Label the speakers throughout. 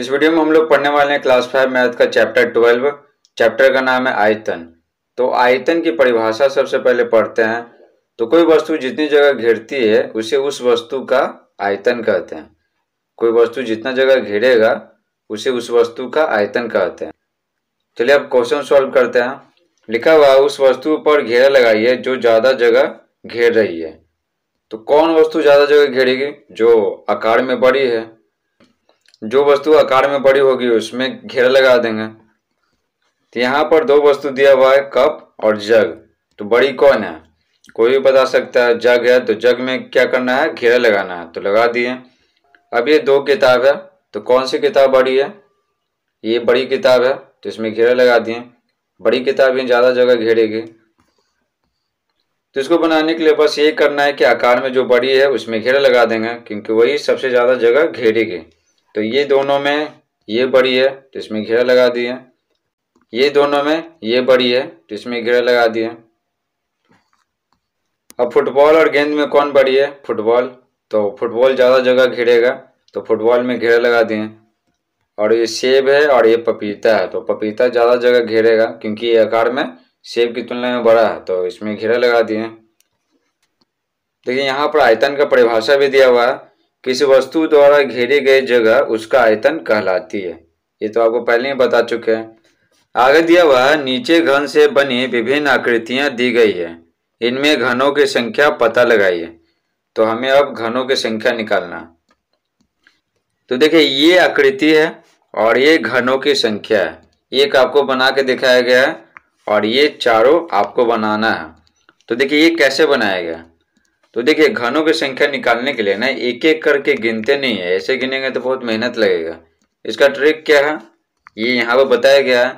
Speaker 1: इस वीडियो में हम लोग पढ़ने वाले हैं क्लास फाइव मैथ का चैप्टर ट्वेल्व चैप्टर का नाम है आयतन तो आयतन की परिभाषा सबसे पहले पढ़ते हैं तो कोई वस्तु जितनी जगह घेरती है उसे उस वस्तु का आयतन कहते हैं कोई वस्तु जितना जगह घेरेगा उसे उस वस्तु का आयतन कहते हैं चलिए अब क्वेश्चन सॉल्व करते हैं लिखा हुआ उस वस्तु पर घेरा लगाइए जो ज़्यादा जगह घेर रही है तो कौन वस्तु ज़्यादा जगह घेरेगी जो आकार में बड़ी है जो वस्तु आकार में बड़ी होगी उसमें घेरा लगा देंगे तो यहाँ पर दो वस्तु दिया हुआ है कप और जग तो बड़ी कौन है कोई भी बता सकता है जग है तो जग में क्या करना है घेरा लगाना है तो लगा दिए अब ये दो किताब है तो कौन सी किताब बड़ी है ये बड़ी किताब है तो इसमें घेरा लगा दिए बड़ी किताबें ज़्यादा जगह घेरेगी तो इसको बनाने के लिए बस ये करना है कि आकार में जो बड़ी है उसमें घेरा लगा देंगे क्योंकि वही सबसे ज़्यादा जगह घेरेगी तो ये दोनों में ये बड़ी है तो इसमें घेरा लगा दिए ये दोनों में ये बड़ी है तो इसमें घेरा लगा दिए अब फुटबॉल और गेंद में कौन बड़ी है फुटबॉल तो फुटबॉल ज़्यादा जगह घेरेगा तो फुटबॉल में घेरा लगा दिए और ये सेब है और ये पपीता है तो पपीता ज़्यादा जगह घेरेगा क्योंकि ये आकार में सेब की तुलना में बड़ा है तो इसमें घेरा लगा दिए देखिए यहाँ पर आयतन का परिभाषा भी दिया हुआ है किसी वस्तु द्वारा घेरे गए जगह उसका आयतन कहलाती है ये तो आपको पहले ही बता चुके हैं आगे दिया हुआ नीचे घन से बनी विभिन्न आकृतियां दी गई है इनमें घनों की संख्या पता लगाइए तो हमें अब घनों की संख्या निकालना तो देखिए ये आकृति है और ये घनों की संख्या है एक आपको बना के दिखाया गया है और ये चारों आपको बनाना है तो देखिए ये कैसे बनाया गया तो देखिए घनों की संख्या निकालने के लिए ना एक एक करके गिनते नहीं है ऐसे गिनेंगे तो बहुत मेहनत लगेगा इसका ट्रिक क्या है ये यहाँ पर बताया गया है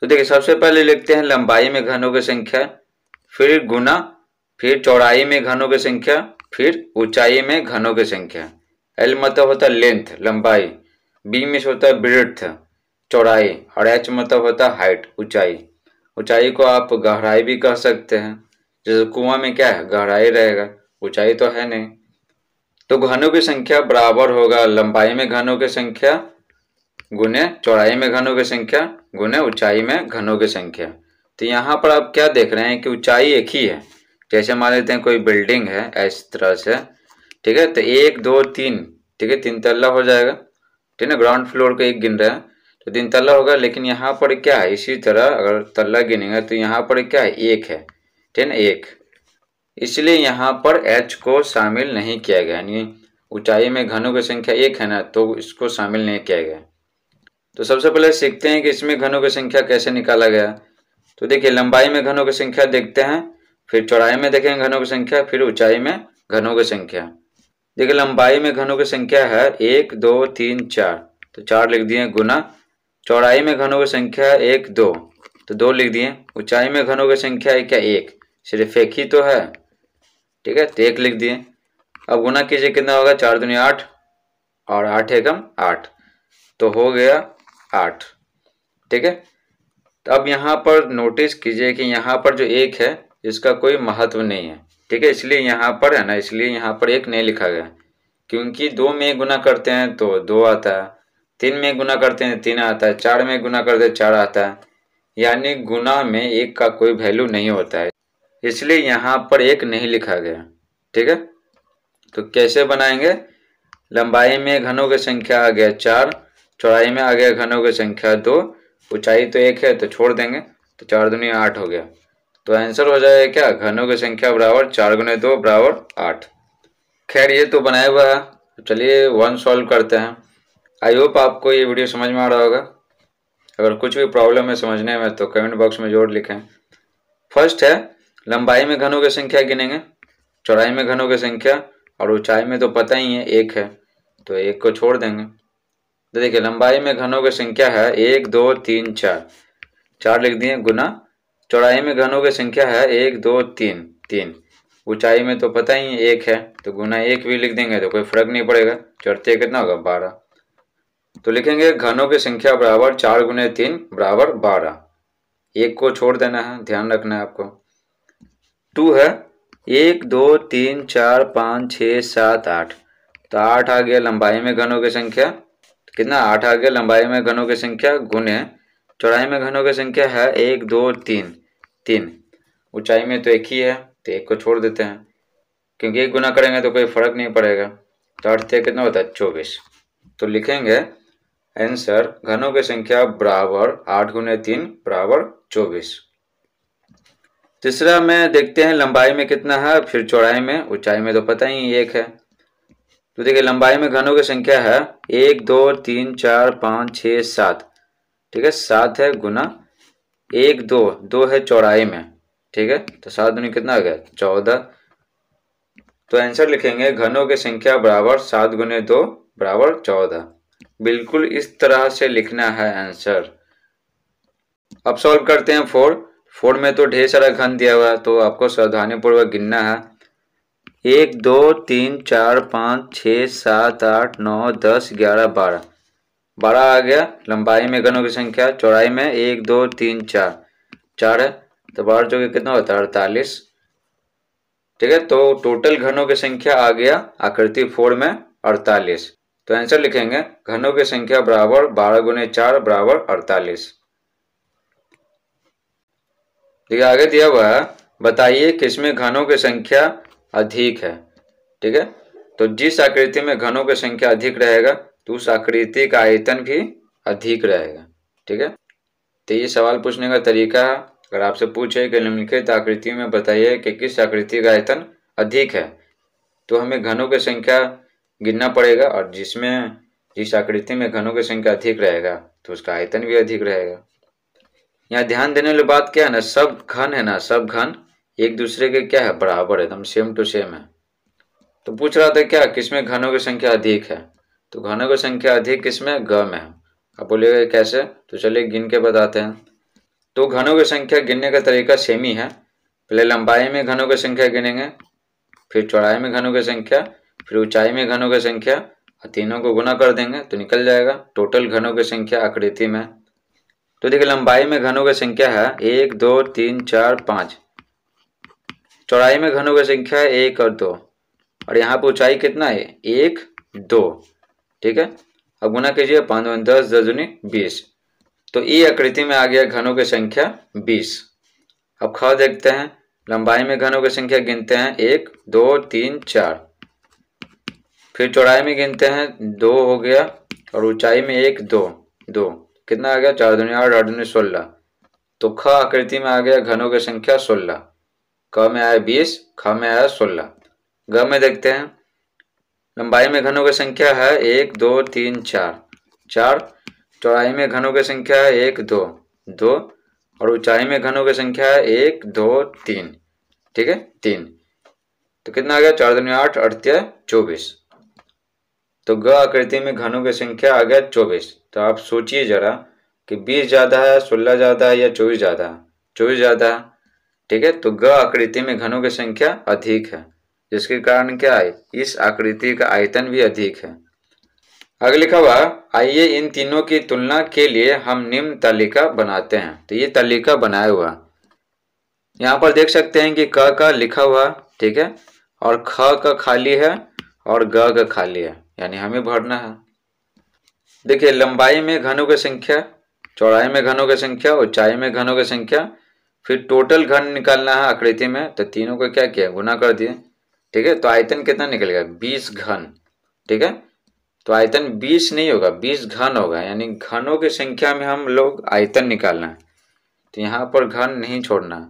Speaker 1: तो देखिए सबसे पहले लिखते हैं लंबाई में घनों की संख्या फिर गुना फिर चौड़ाई में घनों की संख्या फिर ऊंचाई में घनों की संख्या एल मतलब होता है लेंथ लंबाई बी में होता है ब्रेथ चौड़ाई और एच मतलब होता है हाइट ऊंचाई ऊंचाई को आप गहराई भी कह सकते हैं जैसे कुआं में क्या है गहराई रहेगा ऊंचाई तो है नहीं तो घनों की संख्या बराबर होगा लंबाई में घनों की संख्या गुने चौड़ाई में घनों की संख्या गुने ऊंचाई में घनों की संख्या तो यहाँ पर आप क्या देख रहे हैं कि ऊंचाई एक ही है जैसे मान लेते हैं कोई बिल्डिंग है इस तरह से ठीक है तो एक दो तीन ठीक है तीन तल्ला हो जाएगा ठीक है ग्राउंड फ्लोर का एक गिन रहा है तो तीन तल्ला होगा लेकिन यहाँ पर क्या है इसी तरह अगर तल्ला गिनेंगे तो यहाँ पर क्या है एक है ठीक है ना एक इसलिए यहाँ पर एच को शामिल नहीं किया गया यानी ऊंचाई में घनों की संख्या एक है ना तो इसको शामिल नहीं किया गया तो सबसे पहले सीखते हैं कि इसमें घनों की संख्या कैसे निकाला गया तो देखिए लंबाई में घनों की संख्या देखते हैं फिर चौड़ाई में देखें घनों की संख्या फिर ऊंचाई में घनों की संख्या देखिए लंबाई में घनों की संख्या है एक दो तीन चार तो चार लिख दिए गुना चौड़ाई में घनों की संख्या है एक दो तो दो लिख दिए ऊंचाई में घनों की संख्या है क्या एक सिर्फ एक ही तो है ठीक है तो एक लिख दिए अब गुना कीजिए कितना होगा चार दुनिया आठ और आठ एकम आठ तो हो गया आठ ठीक है तो अब यहाँ पर नोटिस कीजिए कि यहाँ पर जो एक है इसका कोई महत्व नहीं है ठीक है इसलिए यहाँ पर है ना इसलिए यहाँ पर एक नहीं लिखा गया क्योंकि दो में गुना करते हैं तो दो आता है तीन में गुना करते हैं तीन आता है चार में गुना करते हैं चार आता है यानी गुना में एक का कोई वैल्यू नहीं होता है इसलिए यहाँ पर एक नहीं लिखा गया ठीक है तो कैसे बनाएंगे लंबाई में घनों की संख्या आ गया चार चौड़ाई में आ गया घनों की संख्या दो ऊंचाई तो एक है तो छोड़ देंगे तो चार दुनिया आठ हो गया तो आंसर हो जाएगा क्या घनों की संख्या बराबर चार गुने दो बराबर आठ खैर ये तो बनाया हुआ है तो चलिए वन सॉल्व करते हैं आई होप आपको ये वीडियो समझ में आ रहा होगा अगर कुछ भी प्रॉब्लम है समझने में तो कमेंट बॉक्स में जोड़ लिखें फर्स्ट है लंबाई में घनों की संख्या गिनेंगे चौड़ाई में घनों की संख्या और ऊंचाई में तो पता ही है एक है तो एक को छोड़ देंगे तो देखिए लंबाई में घनों की संख्या है एक दो तीन चार चार लिख दिए गुना चौड़ाई में घनों की संख्या है एक दो तीन तीन ऊंचाई में तो पता ही एक है तो गुना एक भी लिख देंगे तो कोई फर्क नहीं पड़ेगा चढ़ते कितना होगा बारह तो लिखेंगे घनों की संख्या बराबर चार गुने तीन बराबर बारह एक को छोड़ देना है ध्यान रखना है आपको टू है एक दो तीन चार पाँच छः सात आठ तो आठ आ गया लंबाई में घनों की संख्या तो कितना आठ आ गया लंबाई में घनों की संख्या गुने चौड़ाई में घनों की संख्या है एक दो तीन तीन ऊंचाई में तो एक ही है तो एक को छोड़ देते हैं क्योंकि एक गुना करेंगे तो कोई फर्क नहीं पड़ेगा तो आठ से कितना होता है चौबीस तो लिखेंगे आंसर घनों की संख्या बराबर आठ गुने तीन बराबर चौबीस तीसरा में देखते हैं लंबाई में कितना है फिर चौड़ाई में ऊंचाई में तो पता ही एक है तो देखिए लंबाई में घनों की संख्या है एक दो तीन चार पाँच छ सात ठीक है सात है गुना एक दो दो है चौड़ाई में ठीक है तो सात गुना कितना आ गया चौदह तो आंसर लिखेंगे घनों की संख्या बराबर सात गुने दो बराबर चौदह बिल्कुल इस तरह से लिखना है आंसर अब सॉल्व करते हैं फोर फोर में तो ढेर सारा घन दिया हुआ है तो आपको सावधानी पूर्वक गिनना है एक दो तीन चार पाँच छ सात आठ नौ दस ग्यारह बारह बारह आ गया लंबाई में घनों की संख्या चौड़ाई में एक दो तीन चार चार है तो बारह जो कितना होता है अड़तालीस ठीक है तो टोटल घनों की संख्या आ गया आकृति फोर में अड़तालीस तो आंसर लिखेंगे घनों की संख्या बराबर बारह गुने चार बराबर अड़तालीस ठीक है आगे दिया हुआ है बताइए किसमें घनों की संख्या अधिक है ठीक है तो जिस आकृति में घनों की संख्या अधिक रहेगा तो उस आकृति का आयतन भी अधिक रहेगा ठीक है तो ये सवाल पूछने का तरीका है अगर आपसे पूछे कि निम्नलिखित आकृतियों में बताइए कि किस आकृति का आयतन अधिक है तो हमें घनों की संख्या गिनना पड़ेगा और जिसमें जिस आकृति में घनों की संख्या अधिक रहेगा तो उसका आयतन भी अधिक रहेगा यहाँ ध्यान देने वाली बात क्या है ना सब घन है ना सब घन एक दूसरे के क्या है बराबर है एकदम सेम टू सेम है तो पूछ रहा था क्या किसमें घनों की संख्या अधिक है तो घनों की संख्या अधिक किसमें ग में है आप बोलिएगा कैसे तो चलिए गिन के बताते हैं तो घनों की संख्या गिनने का तरीका सेम ही है पहले लंबाई में घनों की संख्या गिनेंगे फिर चौड़ाई में घनों की संख्या फिर ऊंचाई में घनों की संख्या तीनों को गुना कर देंगे तो निकल जाएगा टोटल घनों की संख्या आकृति में तो देखिए लंबाई में घनों की संख्या है एक दो तीन चार पाँच चौड़ाई में घनों की संख्या है एक और दो और यहाँ पर ऊंचाई कितना है एक दो ठीक है अब गुना कीजिए पाँच दस दस दुनी बीस तो ई आकृति में आ गया घनों की संख्या बीस अब ख देखते हैं लंबाई में घनों की संख्या गिनते हैं एक दो तीन चार फिर चौड़ाई में गिनते हैं दो हो गया और ऊंचाई में एक दो दो कितना आ गया चार दुनिया आठ आठ दुनिया सोलह तो ख आकृति में आ गया घनों की संख्या सोलह क में आया बीस ख में आया सोलह ग में देखते हैं लंबाई में घनों की संख्या है एक दो तीन चार चार चौड़ाई में घनों की संख्या है एक दो दो और ऊंचाई में घनों की संख्या है एक दो तीन ठीक है तीन तो कितना आ गया चार दुनिया आठ अड़तीय चौबीस तो ग आकृति में घनों की संख्या आ गया चौबीस तो आप सोचिए ज़रा कि बीस ज़्यादा है सोलह ज़्यादा है या चौबीस ज़्यादा है चौबीस ज़्यादा है ठीक है तो ग आकृति में घनों की संख्या अधिक है जिसके कारण क्या है इस आकृति का आयतन भी अधिक है अगले खबर आइए इन तीनों की तुलना के लिए हम निम्न तालिका बनाते हैं तो ये तालिका बनाया हुआ यहाँ पर देख सकते हैं कि क का लिखा हुआ ठीक है और ख का खाली है और ग का खाली है यानी हमें भरना है देखिए लंबाई में घनों की संख्या चौड़ाई में घनों की संख्या ऊंचाई में घनों की संख्या फिर टोटल घन निकालना है आकृति में तो तीनों को क्या किया गुना कर दिए ठीक है तो आयतन कितना निकलेगा बीस घन ठीक है तो आयतन बीस नहीं होगा बीस घन होगा यानी घनों की संख्या में हम लोग आयतन निकालना है तो यहाँ पर घन नहीं छोड़ना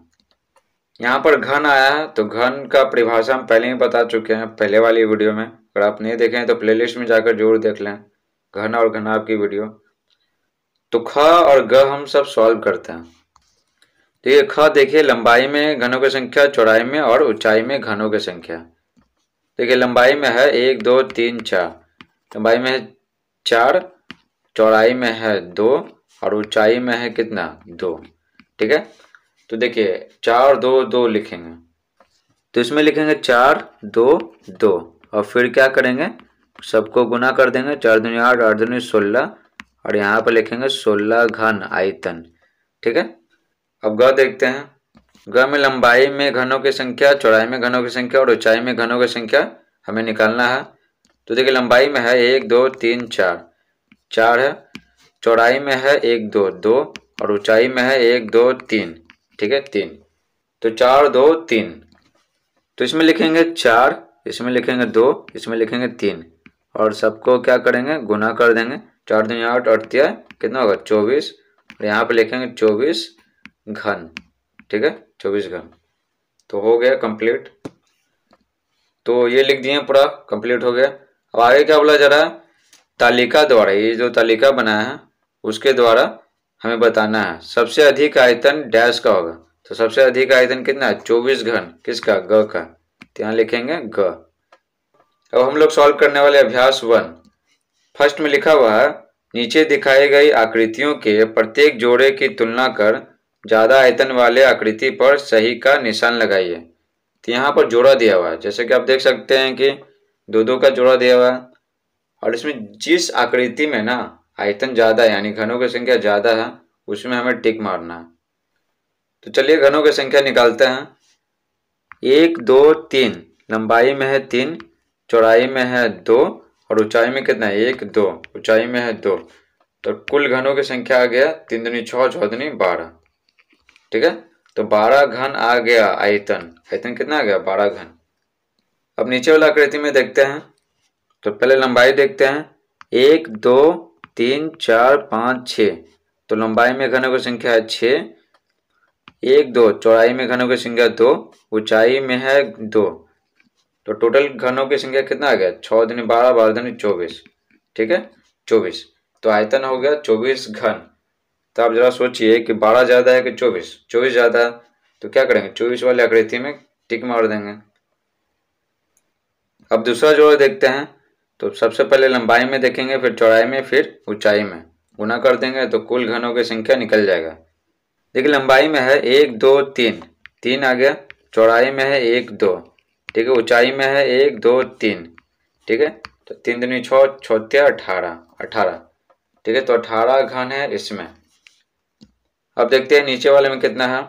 Speaker 1: यहाँ पर घन आया है तो घन का परिभाषा हम पहले ही बता चुके हैं पहले वाली वीडियो में अगर आप नहीं देखें तो प्लेलिस्ट में जाकर जरूर देख लें घना और घना आपकी वीडियो तो ख और ग हम सब सॉल्व करते हैं ठीक तो है ख देखिए लंबाई में घनों की संख्या चौड़ाई में और ऊंचाई में घनों की संख्या देखिए लंबाई में है एक दो तीन चार लंबाई में है चार चौड़ाई में है दो और ऊंचाई में है कितना दो ठीक है तो देखिए चार दो दो लिखेंगे तो इसमें लिखेंगे चार दो दो और फिर क्या करेंगे सबको गुना कर देंगे चार दूनी आठ आठ दूनी सोलह और यहाँ पर लिखेंगे सोलह घन आयतन ठीक है अब ग देखते हैं ग में लंबाई में घनों की संख्या चौड़ाई में घनों की संख्या और ऊंचाई में घनों की संख्या हमें निकालना है तो देखिए लंबाई में है एक दो तीन चार चार है चौड़ाई में है एक दो दो और ऊंचाई में है एक दो तीन ठीक है तीन तो चार दो तीन तो इसमें लिखेंगे चार इसमें लिखेंगे दो इसमें लिखेंगे तीन और सबको क्या करेंगे गुना कर देंगे चार दिन आठ अड़तिया कितना होगा चौबीस और यहाँ पे लिखेंगे चौबीस घन ठीक है चौबीस घन तो हो गया कंप्लीट तो ये लिख दिए पूरा कंप्लीट हो गया अब आगे क्या बोला जा रहा है तालिका द्वारा ये जो तालिका बनाया है उसके द्वारा हमें बताना है सबसे अधिक आयतन डैश का होगा तो सबसे अधिक आयतन कितना है चौबीस घन किसका ग का तो यहाँ लिखेंगे ग अब हम लोग सॉल्व करने वाले अभ्यास वन फर्स्ट में लिखा हुआ है नीचे दिखाई गई आकृतियों के प्रत्येक जोड़े की तुलना कर ज़्यादा आयतन वाले आकृति पर सही का निशान लगाइए तो यहाँ पर जोड़ा दिया हुआ है जैसे कि आप देख सकते हैं कि दो दो का जोड़ा दिया हुआ है और इसमें जिस आकृति में ना आयतन ज़्यादा यानी घनों की संख्या ज़्यादा है उसमें हमें टिक मारना है तो चलिए घनों की संख्या निकालते हैं एक दो तीन लंबाई में है तीन चौड़ाई में है दो और ऊंचाई में कितना है एक दो ऊंचाई में है दो तो कुल घनों की संख्या आ गया तीन दुनी छः छः दुनी बारह ठीक है तो बारह घन आ गया आयतन आयतन कितना आ गया बारह घन अब नीचे वाला आकृति में देखते हैं तो पहले लंबाई देखते हैं एक दो तीन चार पाँच छ तो लंबाई में घनों की संख्या है छ एक दो चौड़ाई में घनों की संख्या दो ऊंचाई में है दो तो टोटल घनों की संख्या कितना आ गया छः दिन बारह बारह दिन चौबीस ठीक है चौबीस तो आयतन हो गया चौबीस घन तो आप जरा सोचिए कि बारह ज़्यादा है कि चौबीस चौबीस ज़्यादा है तो क्या करेंगे चौबीस वाले आकृति में टिक मार देंगे अब दूसरा जोड़ा देखते हैं तो सबसे पहले लंबाई में देखेंगे फिर चौड़ाई में फिर ऊंचाई में गुना कर देंगे तो कुल घनों की संख्या निकल जाएगा देखिए लंबाई में है एक दो तीन तीन आ गया चौड़ाई में है एक दो ठीक है ऊंचाई में है एक दो तीन ठीक है तो तीन दूनी छः छोते अठारह अठारह ठीक है तो अठारह घन है इसमें अब देखते हैं नीचे वाले में कितना है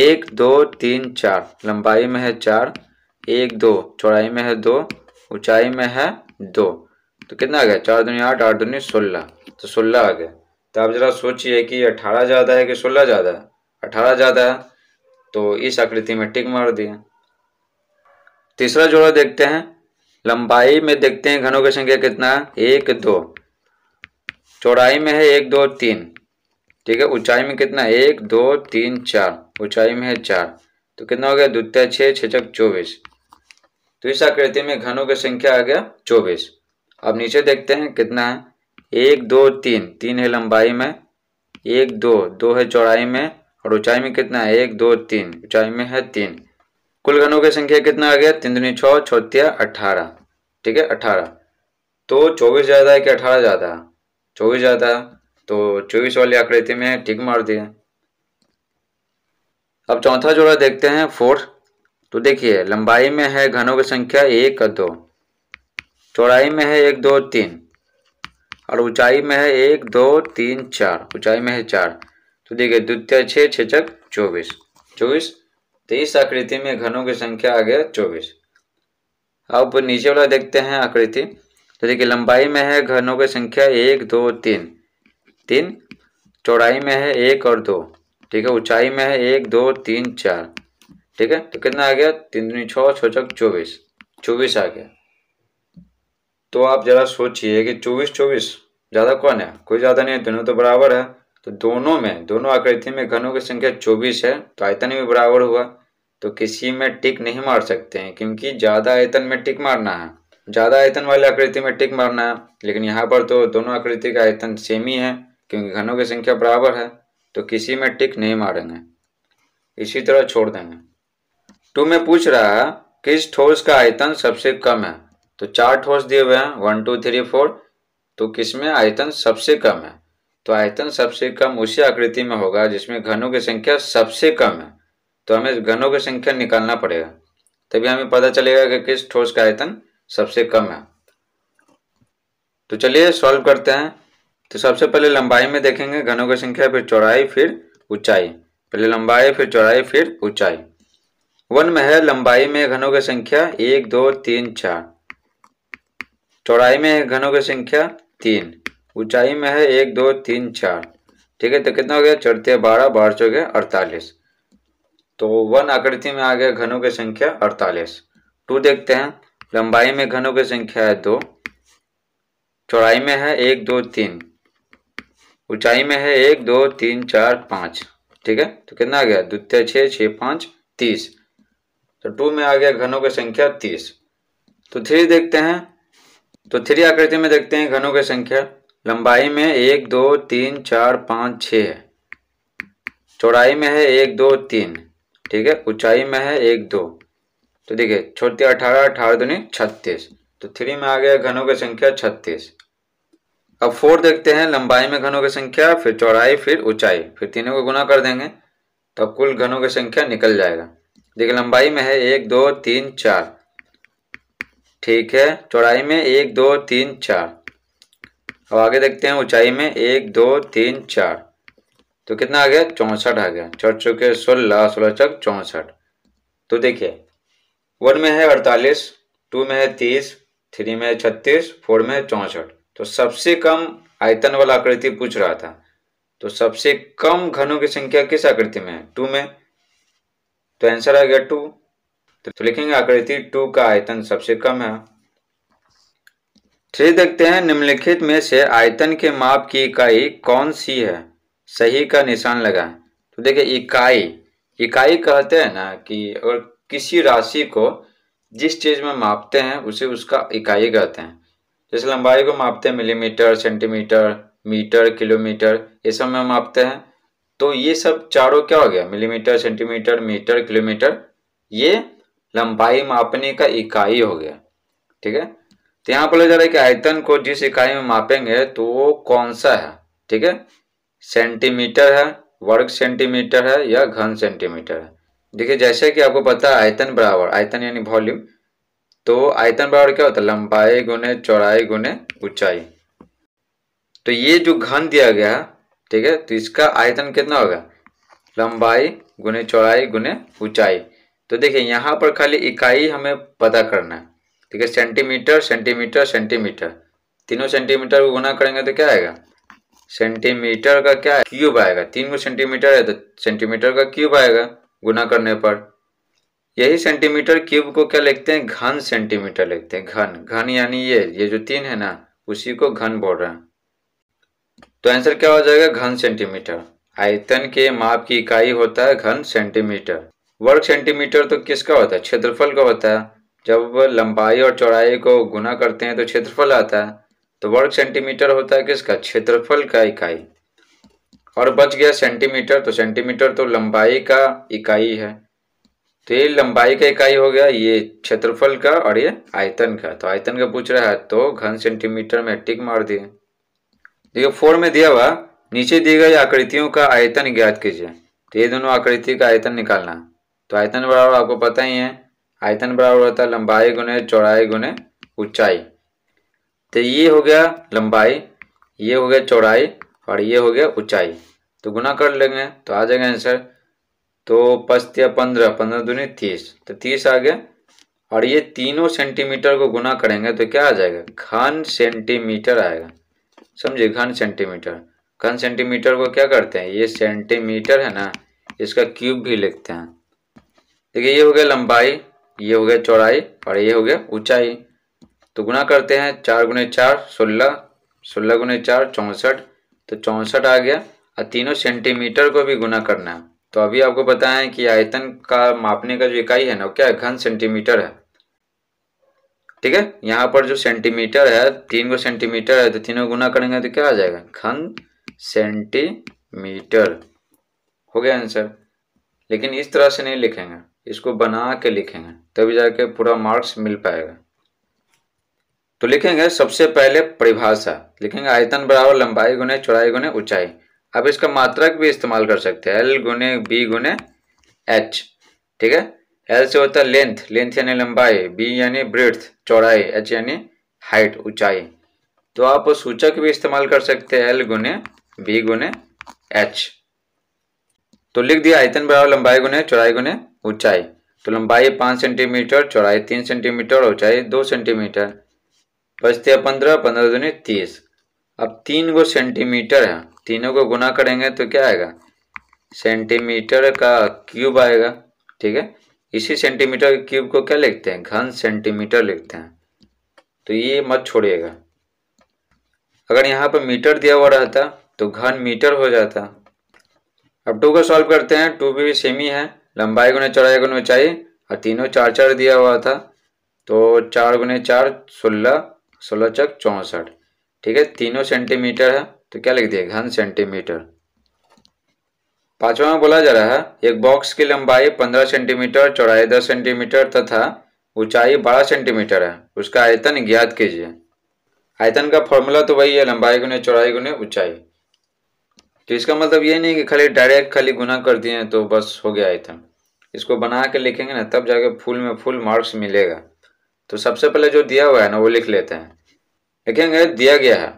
Speaker 1: एक दो तीन चार लंबाई में है चार एक दो चौड़ाई में है दो ऊंचाई में है दो तो कितना आ गया चार दुनी आठ आठ दूनी सोलह तो सोलह आ गया तो आप ज़रा सोचिए कि अठारह ज़्यादा है कि सोलह ज़्यादा है अठारह ज़्यादा है तो इस आकृति में टिक मार दिया तीसरा जोड़ा देखते हैं लंबाई में देखते हैं घनों की संख्या कितना है एक दो चौड़ाई में है एक दो तीन ठीक है ऊंचाई में कितना है एक दो तीन चार ऊंचाई में है चार तो कितना हो गया द्वितीय छः छचक चौबीस तो इस आकृति में घनों की संख्या आ गया चौबीस अब नीचे देखते हैं कितना है एक दो तीन तीन है लंबाई में एक दो दो है चौड़ाई में और ऊंचाई में कितना है एक दो तीन ऊंचाई में है तीन कुल घनों की संख्या कितना आ गया तीन दुनी छः छोतिया अठारह ठीक है अठारह तो चौबीस ज़्यादा है कि अठारह ज़्यादा चौबीस ज़्यादा तो चौबीस वाले आकृति में ठीक मार दिया अब चौथा जोड़ा देखते हैं फोर्थ तो देखिए लंबाई में है घनों की संख्या एक दो चौड़ाई में है एक दो तीन और ऊंचाई में है एक दो तीन चार ऊंचाई में है चार तो देखिए द्वितीय छः छचक चौबीस चौबीस तो इस आकृति में घनों की संख्या आ गया चौबीस अब नीचे वाला देखते हैं आकृति तो देखिए लंबाई में है घनों की संख्या एक दो तीन तीन चौड़ाई में है एक और दो ठीक है ऊंचाई में है एक दो तीन चार ठीक है तो कितना आ गया तीन दुनी छः छः चौक चौबीस चौबीस आ गया तो आप ज़रा सोचिए कि चौबीस चौबीस ज़्यादा कौन है कोई ज़्यादा नहीं है दोनों तो बराबर है तो दोनों में दोनों आकृति में घनों की संख्या 24 है तो आयतन भी बराबर हुआ तो किसी में टिक नहीं मार सकते हैं क्योंकि ज़्यादा आयतन में टिक मारना है ज़्यादा आयतन वाले आकृति में टिक मारना है लेकिन यहाँ पर तो दोनों आकृति का आयतन सेम ही है क्योंकि घनों की संख्या बराबर है तो किसी में टिक नहीं मारेंगे इसी तरह छोड़ देंगे टू में पूछ रहा है किस ठोस का आयतन सबसे कम है तो चार ठोस दिए हुए हैं वन टू थ्री फोर तो किसमें आयतन सबसे कम है तो आयतन सबसे कम उसी आकृति में होगा जिसमें घनों की संख्या सबसे कम है तो हमें घनों की संख्या निकालना पड़ेगा तभी हमें पता चलेगा कि किस ठोस का आयतन सबसे कम है तो चलिए सॉल्व करते हैं तो सबसे पहले लंबाई में देखेंगे घनों की संख्या फिर चौड़ाई फिर ऊंचाई पहले लंबाई फिर चौड़ाई फिर ऊंचाई वन में है लंबाई में घनों की संख्या एक दो तीन चार चौड़ाई में है घनों की संख्या तीन ऊंचाई में है एक दो तीन चार ठीक है तो कितना हो गया चढ़ते बारह बारह सौ अड़तालीस तो वन आकृति में आ गया घनों की संख्या अड़तालीस टू देखते हैं लंबाई में घनों की संख्या है दो चौड़ाई में है एक दो तीन ऊंचाई में है एक दो तीन चार पाँच ठीक है तो कितना आ गया द्वितीय छः छः पाँच तीस तो टू में आ गया घनों की संख्या तीस तो थ्री देखते हैं तो थ्री आकृति में देखते हैं घनों की संख्या लंबाई में एक दो तीन चार पाँच है चौड़ाई में है एक दो तीन ठीक है ऊंचाई में है एक दो तो देखिए छोटी अठारह अठारह दूनी छत्तीस तो थ्री में आ गया घनों की संख्या छत्तीस अब फोर देखते हैं लंबाई में घनों की संख्या फिर चौड़ाई फिर ऊंचाई फिर तीनों को गुना कर देंगे तो कुल घनों की संख्या निकल जाएगा देखिए लंबाई में है एक दो तीन चार ठीक है चौड़ाई में एक दो तीन चार अब आगे देखते हैं ऊंचाई में एक दो तीन चार तो कितना आ गया चौंसठ आ गया चौट चौके सोलह सोलह चौक चौंसठ तो देखिए वन में है अड़तालीस टू में है तीस थ्री में है छत्तीस फोर में है चौंसठ तो सबसे कम आयतन वाला आकृति पूछ रहा था तो सबसे कम घनों की संख्या किस आकृति में है टू में तो आंसर आ गया टू तो लिखेंगे आकृति टू का आयतन सबसे कम है थ्री देखते हैं निम्नलिखित में से आयतन के माप की इकाई कौन सी है सही का निशान लगा तो देखिए इकाई इकाई कहते हैं ना कि और किसी राशि को जिस चीज़ में मापते हैं उसे उसका इकाई कहते हैं जैसे लंबाई को मापते हैं मिलीमीटर सेंटीमीटर मीटर किलोमीटर ये सब में मापते हैं तो ये सब चारों क्या हो गया मिलीमीटर सेंटीमीटर मीटर किलोमीटर ये लंबाई मापने का इकाई हो गया ठीक है तो यहाँ पर ले जा रहा है कि आयतन को जिस इकाई में मापेंगे तो वो कौन सा है ठीक है सेंटीमीटर है वर्ग सेंटीमीटर है या घन सेंटीमीटर है देखिए जैसे कि आपको पता है आयतन बराबर आयतन यानी वॉल्यूम तो आयतन बराबर क्या होता है लंबाई गुने चौड़ाई गुने ऊंचाई तो ये जो घन दिया गया है ठीक है तो इसका आयतन कितना होगा लंबाई गुने चौड़ाई गुने ऊंचाई तो देखिए यहाँ पर खाली इकाई हमें पता करना है ठीक है सेंटीमीटर सेंटीमीटर सेंटीमीटर तीनों सेंटीमीटर को गुना करेंगे तो क्या आएगा सेंटीमीटर का क्या क्यूब आएगा तीन को सेंटीमीटर है तो सेंटीमीटर का क्यूब आएगा गुना करने पर यही सेंटीमीटर क्यूब को क्या लिखते हैं घन सेंटीमीटर लिखते हैं घन घन यानी ये ये जो तीन है ना उसी को घन बोल रहे हैं तो आंसर क्या हो जाएगा घन सेंटीमीटर आयतन के माप की इकाई होता है घन सेंटीमीटर वर्ग सेंटीमीटर तो किसका होता है क्षेत्रफल का होता है जब लंबाई और चौड़ाई को गुना करते हैं तो क्षेत्रफल आता है तो वर्ग सेंटीमीटर होता है किसका क्षेत्रफल का इकाई और बच गया सेंटीमीटर तो सेंटीमीटर तो लंबाई का इकाई है तो ये लंबाई का इकाई हो गया ये क्षेत्रफल का और ये आयतन का तो आयतन का पूछ रहा है तो घन सेंटीमीटर में टिक मार दिए देखिए फोर में दिया हुआ नीचे दी गई आकृतियों का आयतन ज्ञात कीजिए तो ये दोनों आकृति का आयतन निकालना तो आयतन बराबर आपको पता ही है आयतन बराबर होता है लंबाई गुने चौड़ाई गुने ऊंचाई तो ये हो गया लंबाई ये हो गया चौड़ाई और ये हो गया ऊंचाई तो गुना कर लेंगे तो आ जाएगा आंसर तो पस्तिया पंद्रह पंद्रह दूनी तीस तो तीस आ गया और ये तीनों सेंटीमीटर को गुना करेंगे तो क्या आ जाएगा घन सेंटीमीटर आएगा समझिए घन सेंटीमीटर घन सेंटीमीटर को क्या करते हैं ये सेंटीमीटर है ना इसका क्यूब भी लिखते हैं देखिए ये हो गया लंबाई ये हो गया चौड़ाई और ये हो गया ऊंचाई तो गुना करते हैं चार गुने चार सोलह सोलह गुने चार चौंसठ तो चौंसठ आ गया और तीनों सेंटीमीटर को भी गुना करना है तो अभी आपको पता है कि आयतन का मापने का जो इकाई है ना क्या घन सेंटीमीटर है ठीक है यहाँ पर जो सेंटीमीटर है तीन गो सेंटीमीटर है तो तीनों गुना करेंगे तो क्या आ जाएगा घन सेंटीमीटर हो गया आंसर लेकिन इस तरह से नहीं लिखेंगे इसको बना के लिखेंगे तभी जाके पूरा मार्क्स मिल पाएगा तो लिखेंगे सबसे पहले परिभाषा लिखेंगे आयतन बराबर लंबाई गुने चौड़ाई गुने ऊंचाई अब इसका मात्रक भी इस्तेमाल कर सकते हैं एल गुने बी गुने एच ठीक है एल से होता है लेंथ लेंथ यानी लंबाई बी यानी ब्रेथ चौड़ाई एच यानी हाइट ऊंचाई तो आप सूचक भी इस्तेमाल कर सकते हैं एल गुने बी गुने एच तो लिख दिया आयतन बराबर लंबाई गुने चौड़ाई गुने ऊंचाई तो लंबाई पाँच सेंटीमीटर चौड़ाई तीन सेंटीमीटर और ऊंचाई दो सेंटीमीटर बचते हैं पंद्रह पंद्रह दूनी तीस अब तीन गो सेंटीमीटर है तीनों को गुना करेंगे तो क्या आएगा सेंटीमीटर का क्यूब आएगा ठीक है इसी सेंटीमीटर क्यूब को क्या लिखते हैं घन सेंटीमीटर लिखते हैं तो ये मत छोड़िएगा अगर यहाँ पर मीटर दिया हुआ रहता तो घन मीटर हो जाता अब टू को सॉल्व करते हैं टू भी सेमी है लंबाई गुने चौड़ाई गुने ऊंचाई और तीनों चार चार दिया हुआ था तो चार गुने चार सोलह सोलह चक चौंसठ ठीक है तीनों सेंटीमीटर है तो क्या लिख दिया घन सेंटीमीटर पांचवा में बोला जा रहा है एक बॉक्स की लंबाई पंद्रह सेंटीमीटर चौड़ाई दस सेंटीमीटर तथा ऊंचाई बारह सेंटीमीटर है उसका आयतन ज्ञात कीजिए आयतन का फॉर्मूला तो वही है लंबाई गुने चौड़ाई गुने ऊंचाई तो इसका मतलब ये नहीं कि खाली डायरेक्ट खाली गुना कर दिए तो बस हो गया आइटम इसको बना के लिखेंगे ना तब जाके फुल में फुल मार्क्स मिलेगा तो सबसे पहले जो दिया हुआ है ना वो लिख लेते हैं लिखेंगे दिया गया है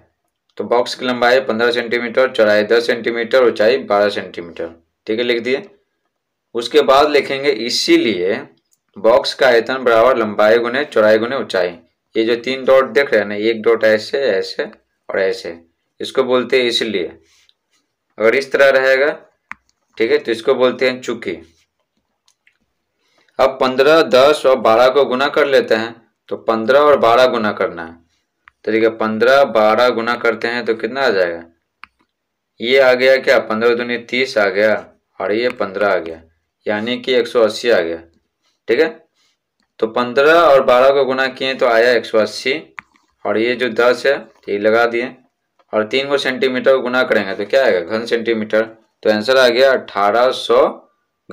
Speaker 1: तो बॉक्स की लंबाई पंद्रह सेंटीमीटर चौड़ाई दस सेंटीमीटर ऊंचाई बारह सेंटीमीटर ठीक है लिख दिए उसके बाद लिखेंगे इसीलिए बॉक्स का आयतन बराबर लंबाई गुने चौड़ाई गुने ऊंचाई ये जो तीन डॉट देख रहे हैं ना एक डॉट ऐसे ऐसे और ऐसे इसको बोलते हैं इसलिए अगर इस तरह रहेगा ठीक है तो इसको बोलते हैं चुकी अब पंद्रह दस और बारह को गुना कर लेते हैं तो पंद्रह और बारह गुना करना है तो देखिए पंद्रह बारह गुना करते हैं तो कितना आ जाएगा ये आ गया क्या पंद्रह दुनिया तीस आ गया और ये पंद्रह आ गया यानी कि एक सौ अस्सी आ गया ठीक है तो पंद्रह और बारह को गुना किए तो आया एक सौ अस्सी और ये जो दस है तो ये लगा दिए और तीन को सेंटीमीटर गुना करेंगे तो क्या आएगा घन सेंटीमीटर तो आंसर आ गया अठारह सौ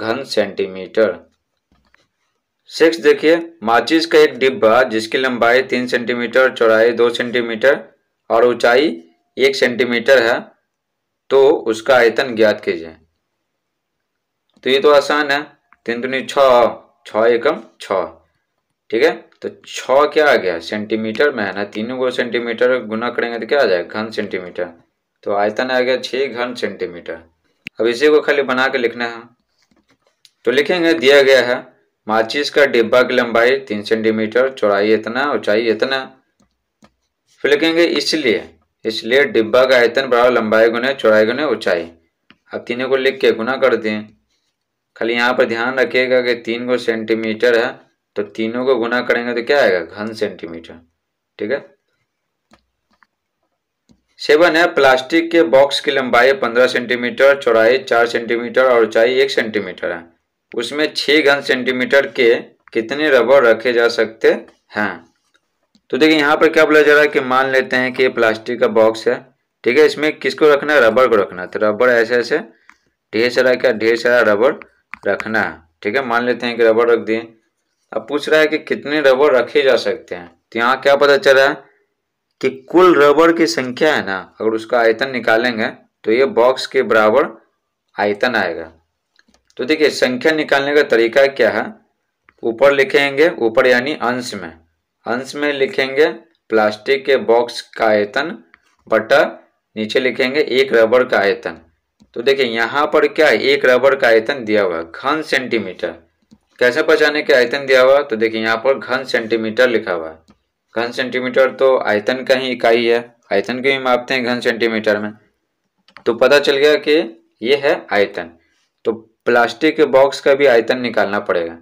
Speaker 1: घन सेंटीमीटर सिक्स देखिए माचिस का एक डिब्बा जिसकी लंबाई तीन सेंटीमीटर चौड़ाई दो सेंटीमीटर और ऊंचाई एक सेंटीमीटर है तो उसका आयतन ज्ञात कीजिए तो ये तो आसान है तीन दुनी छ छ एकम छ ठीक है तो छ क्या आ गया सेंटीमीटर में है ना तीनों को सेंटीमीटर गुना करेंगे तो क्या आ जाएगा घन सेंटीमीटर तो आयतन आ गया छः घन सेंटीमीटर अब इसी को खाली बना के लिखना है तो लिखेंगे दिया गया है माचिस का डिब्बा की लंबाई तीन सेंटीमीटर चौड़ाई इतना ऊंचाई इतना फिर लिखेंगे इसलिए इसलिए डिब्बा का आयतन बराबर लंबाई गुने चौड़ाई गुने ऊंचाई अब तीनों को लिख के गुना कर दें खाली यहाँ पर ध्यान रखिएगा कि तीन को सेंटीमीटर है तो तीनों को गुना करेंगे तो क्या आएगा घन सेंटीमीटर ठीक है सेवन है प्लास्टिक के बॉक्स की लंबाई पंद्रह सेंटीमीटर चौड़ाई चार सेंटीमीटर और ऊंचाई एक सेंटीमीटर है उसमें छह घन सेंटीमीटर के कितने रबर रखे जा सकते हैं तो देखिए यहाँ पर क्या बोला जा रहा है कि मान लेते हैं कि ये प्लास्टिक का बॉक्स है ठीक है इसमें किसको रखना है रबर को रखना है तो रबर ऐसे ऐसे ढेर सारा क्या ढेर सारा रबर रखना है ठीक है मान लेते हैं कि रबर रख दिए अब पूछ रहा है कि कितने रबड़ रखे जा सकते हैं तो यहाँ क्या पता चल रहा है कि कुल रबड़ की संख्या है ना अगर उसका आयतन निकालेंगे तो ये बॉक्स के बराबर आयतन आएगा तो देखिए संख्या निकालने का तरीका क्या है ऊपर लिखेंगे ऊपर यानी अंश में अंश में लिखेंगे प्लास्टिक के बॉक्स का आयतन बटा नीचे लिखेंगे एक रबड़ का आयतन तो देखिए यहाँ पर क्या है एक रबड़ का आयतन दिया हुआ है घन सेंटीमीटर कैसे पहचाने कि आयतन दिया हुआ तो देखिए यहाँ पर घन सेंटीमीटर लिखा हुआ है घन सेंटीमीटर तो आयतन का ही इकाई है आयतन को ही मापते हैं घन सेंटीमीटर में तो पता चल गया कि ये है आयतन तो प्लास्टिक के बॉक्स का भी आयतन निकालना पड़ेगा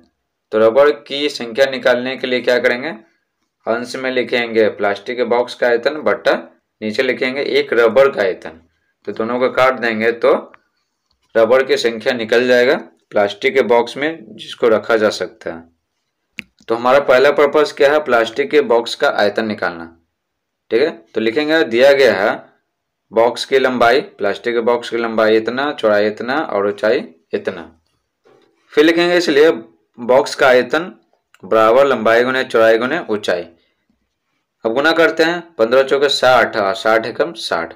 Speaker 1: तो रबड़ की संख्या निकालने के लिए क्या करेंगे अंश में लिखेंगे प्लास्टिक के बॉक्स का आयतन बट्टा नीचे लिखेंगे एक रबड़ का आयतन तो दोनों को काट देंगे तो रबड़ की संख्या निकल जाएगा प्लास्टिक के बॉक्स में जिसको रखा जा सकता है तो हमारा पहला पर्पज़ क्या है प्लास्टिक के बॉक्स का आयतन निकालना ठीक है तो लिखेंगे दिया गया है बॉक्स की लंबाई प्लास्टिक के बॉक्स की लंबाई इतना चौड़ाई इतना और ऊंचाई इतना फिर लिखेंगे इसलिए बॉक्स का आयतन बराबर लंबाई गुने चौड़ाई गुने ऊंचाई अब गुना करते हैं पंद्रह चौके साठ साठ एकम साठ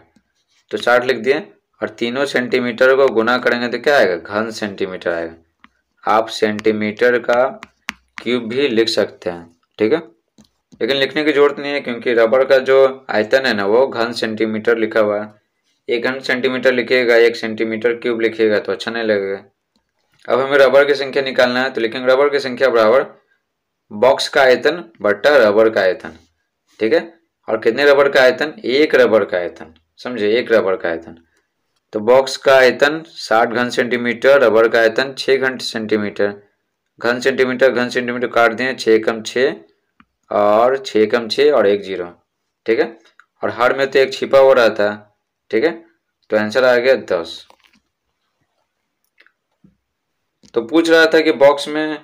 Speaker 1: तो साठ लिख दिए और तीनों सेंटीमीटर को गुना करेंगे तो क्या आएगा घन सेंटीमीटर आएगा आप सेंटीमीटर का क्यूब भी लिख सकते हैं ठीक है लेकिन लिखने की जरूरत नहीं है क्योंकि रबड़ का जो आयतन है ना वो घन सेंटीमीटर लिखा हुआ है एक घन सेंटीमीटर लिखिएगा एक सेंटीमीटर क्यूब लिखिएगा तो अच्छा नहीं लगेगा अब हमें रबड़ की संख्या निकालना है तो लिखेंगे रबड़ की संख्या बराबर बॉक्स का आयतन बट्टा रबर का आयतन ठीक है और कितने रबड़ का आयतन एक रबड़ का आयतन समझे एक रबड़ का आयतन तो बॉक्स का आयतन साठ घन सेंटीमीटर रबर का आयतन 6 घन सेंटीमीटर घन सेंटीमीटर घन सेंटीमीटर काट दें छः कम छः और छः कम छः और एक जीरो ठीक है और हर में तो एक छिपा हो रहा था ठीक है तो आंसर आ गया दस तो पूछ रहा था कि बॉक्स में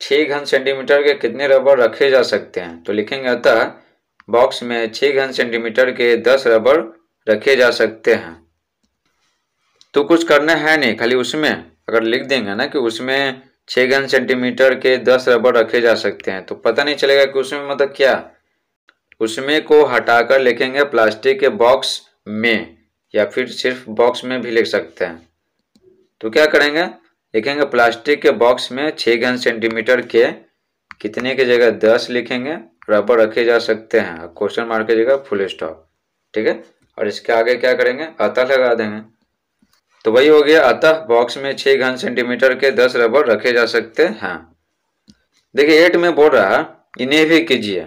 Speaker 1: छः घन सेंटीमीटर के कितने रबर रखे जा सकते हैं तो लिखेंगे अतः बॉक्स में छः घन सेंटीमीटर के दस रबर रखे जा सकते हैं तो कुछ करना है नहीं खाली उसमें अगर लिख देंगे ना कि उसमें छः घन सेंटीमीटर के दस रबड़ रखे जा सकते हैं तो पता नहीं चलेगा कि उसमें मतलब क्या उसमें को हटाकर लिखेंगे प्लास्टिक के बॉक्स में या फिर सिर्फ बॉक्स में भी लिख सकते हैं तो क्या करेंगे लिखेंगे प्लास्टिक के बॉक्स में छः घन सेंटीमीटर के कितने के जगह दस लिखेंगे रबर रखे जा सकते हैं क्वेश्चन मार्क की जगह फुल स्टॉप ठीक है और इसके आगे क्या करेंगे अतः लगा देंगे तो वही हो गया अतः बॉक्स में छह घन सेंटीमीटर के दस रबर रखे जा सकते हैं देखिए एट में बोल रहा इन्हें भी कीजिए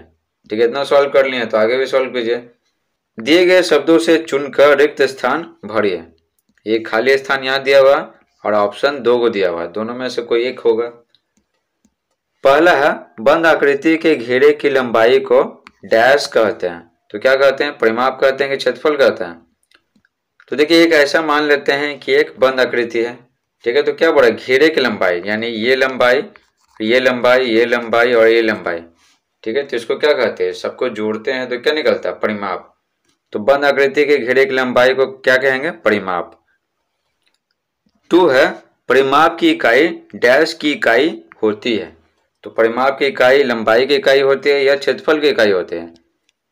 Speaker 1: ठीक है इतना सॉल्व कर लिए तो आगे भी सॉल्व कीजिए दिए गए शब्दों से चुनकर रिक्त स्थान भरिए ये खाली स्थान यहाँ दिया हुआ और ऑप्शन दो को दिया हुआ दोनों में से कोई एक होगा पहला है बंद आकृति के घेरे की लंबाई को डैश कहते हैं तो क्या कहते हैं परिमाप कहते हैं कि क्षेत्रफल कहते हैं तो देखिए एक ऐसा मान लेते हैं कि एक बंद आकृति है ठीक है तो क्या बोला घेरे की लंबाई यानी ये लंबाई ये लंबाई ये लंबाई और ये लंबाई ठीक है तो इसको क्या कहते हैं सबको जोड़ते हैं तो क्या निकलता है परिमाप तो बंद आकृति के घेरे की लंबाई को क्या कहेंगे परिमाप टू है परिमाप की इकाई डैश की इकाई होती है तो परिमाप की इकाई लंबाई की इकाई होती है या क्षेत्रफल की इकाई होती है